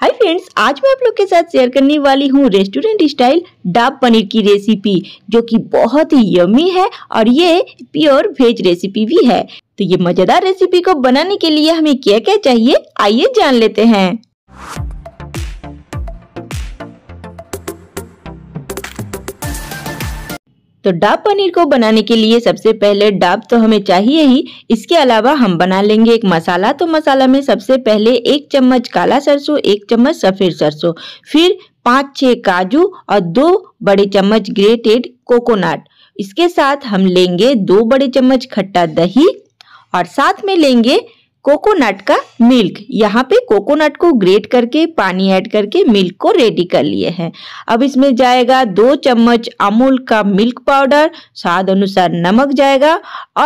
hi friends आज मैं आप लोग के साथ शेयर करने वाली हूँ रेस्टोरेंट स्टाइल डाब पनीर की रेसिपी जो कि बहुत ही यमी है और ये प्योर वेज रेसिपी भी है तो ये मजेदार रेसिपी को बनाने के लिए हमें क्या क्या चाहिए आइए जान लेते हैं तो डाब पनीर को बनाने के लिए सबसे पहले डाब तो हमें चाहिए ही इसके अलावा हम बना लेंगे एक मसाला तो मसाला में सबसे पहले एक चम्मच काला सरसों एक चम्मच सफ़ेद सरसों फिर पाँच छः काजू और दो बड़े चम्मच ग्रेटेड कोकोनट इसके साथ हम लेंगे दो बड़े चम्मच खट्टा दही और साथ में लेंगे कोकोनट का मिल्क यहाँ पे कोकोनट को ग्रेट करके पानी ऐड करके मिल्क को रेडी कर लिए हैं अब इसमें जाएगा दो चम्मच अमूल का मिल्क पाउडर स्वाद अनुसार नमक जाएगा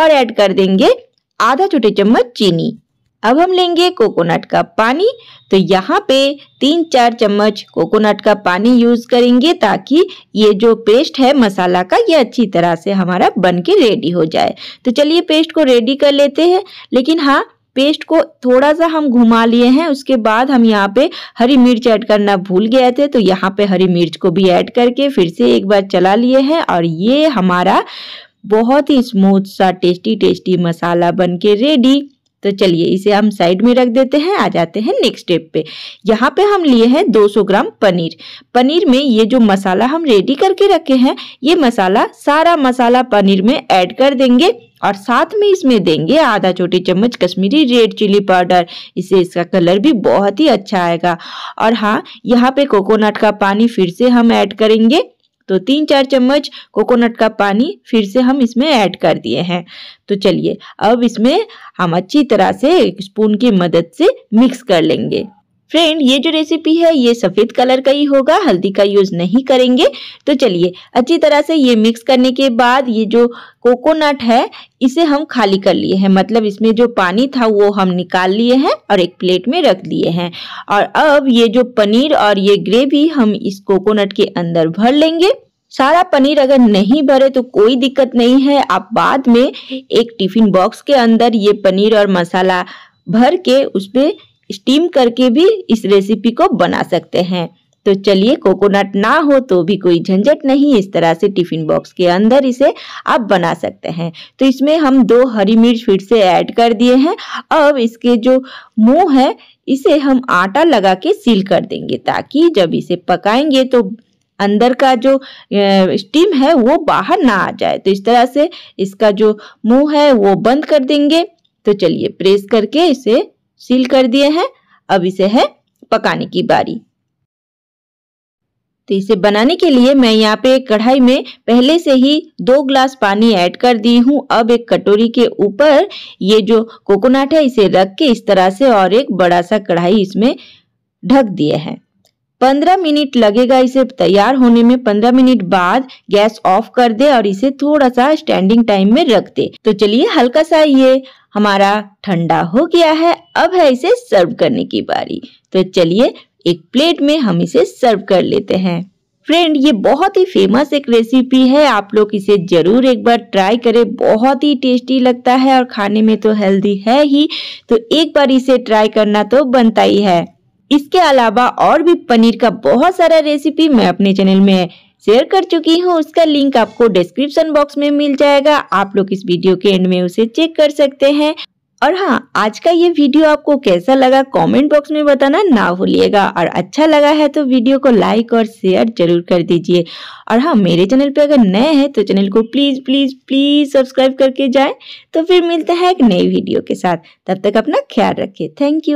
और ऐड कर देंगे आधा छोटे चम्मच चीनी अब हम लेंगे कोकोनट का पानी तो यहाँ पे तीन चार चम्मच कोकोनट का पानी यूज करेंगे ताकि ये जो पेस्ट है मसाला का ये अच्छी तरह से हमारा बन के रेडी हो जाए तो चलिए पेस्ट को रेडी कर लेते हैं लेकिन हाँ पेस्ट को थोड़ा सा हम घुमा लिए हैं उसके बाद हम यहाँ पे हरी मिर्च ऐड करना भूल गए थे तो यहाँ पे हरी मिर्च को भी ऐड करके फिर से एक बार चला लिए हैं और ये हमारा बहुत ही स्मूथ सा टेस्टी टेस्टी मसाला बन के रेडी तो चलिए इसे हम साइड में रख देते हैं आ जाते हैं नेक्स्ट स्टेप पे यहाँ पे हम लिए हैं 200 ग्राम पनीर पनीर में ये जो मसाला हम रेडी करके रखे हैं ये मसाला सारा मसाला पनीर में ऐड कर देंगे और साथ में इसमें देंगे आधा छोटी चम्मच कश्मीरी रेड चिली पाउडर इससे इसका कलर भी बहुत ही अच्छा आएगा और हाँ यहाँ पे कोकोनट का पानी फिर से हम ऐड करेंगे तो तीन चार चम्मच कोकोनट का पानी फिर से हम इसमें ऐड कर दिए हैं तो चलिए अब इसमें हम अच्छी तरह से स्पून की मदद से मिक्स कर लेंगे फ्रेंड ये जो रेसिपी है ये सफ़ेद कलर का ही होगा हल्दी का यूज़ नहीं करेंगे तो चलिए अच्छी तरह से ये मिक्स करने के बाद ये जो कोकोनट है इसे हम खाली कर लिए हैं मतलब इसमें जो पानी था वो हम निकाल लिए हैं और एक प्लेट में रख लिए हैं और अब ये जो पनीर और ये ग्रेवी हम इस कोकोनट के अंदर भर लेंगे सारा पनीर अगर नहीं भरे तो कोई दिक्कत नहीं है आप बाद में एक टिफिन बॉक्स के अंदर ये पनीर और मसाला भर के उस पर स्टीम करके भी इस रेसिपी को बना सकते हैं तो चलिए कोकोनट ना हो तो भी कोई झंझट नहीं इस तरह से टिफिन बॉक्स के अंदर इसे आप बना सकते हैं तो इसमें हम दो हरी मिर्च फिर से ऐड कर दिए हैं अब इसके जो मुंह है इसे हम आटा लगा के सील कर देंगे ताकि जब इसे पकाएंगे तो अंदर का जो स्टीम है वो बाहर ना आ जाए तो इस तरह से इसका जो मुंह है वो बंद कर देंगे तो चलिए प्रेस करके इसे सील कर दिया है अब इसे है पकाने की बारी तो इसे बनाने के लिए मैं यहाँ पे कढ़ाई में पहले से ही दो ग्लास पानी ऐड कर दी हूँ अब एक कटोरी के ऊपर ये जो कोकोनट है इसे रख के इस तरह से और एक बड़ा सा कढ़ाई इसमें ढक दिया है 15 मिनट लगेगा इसे तैयार होने में 15 मिनट बाद गैस ऑफ कर दे और इसे थोड़ा सा स्टैंडिंग टाइम में रख दे तो चलिए हल्का सा ये हमारा ठंडा हो गया है अब है इसे सर्व करने की बारी तो चलिए एक प्लेट में हम इसे सर्व कर लेते हैं फ्रेंड ये बहुत ही फेमस एक रेसिपी है आप लोग इसे जरूर एक बार ट्राई करें बहुत ही टेस्टी लगता है और खाने में तो हेल्दी है ही तो एक बार इसे ट्राई करना तो बनता ही है इसके अलावा और भी पनीर का बहुत सारा रेसिपी मैं अपने चैनल में शेयर कर चुकी हूँ उसका लिंक आपको डिस्क्रिप्शन बॉक्स में मिल जाएगा आप लोग इस वीडियो के एंड में उसे चेक कर सकते हैं और हाँ आज का ये वीडियो आपको कैसा लगा कमेंट बॉक्स में बताना ना भूलिएगा और अच्छा लगा है तो वीडियो को लाइक और शेयर जरूर कर दीजिए और हाँ मेरे चैनल पे अगर नए हैं तो चैनल को प्लीज़ प्लीज़ प्लीज़ सब्सक्राइब करके जाएं तो फिर मिलते हैं एक नई वीडियो के साथ तब तक अपना ख्याल रखिए थैंक यू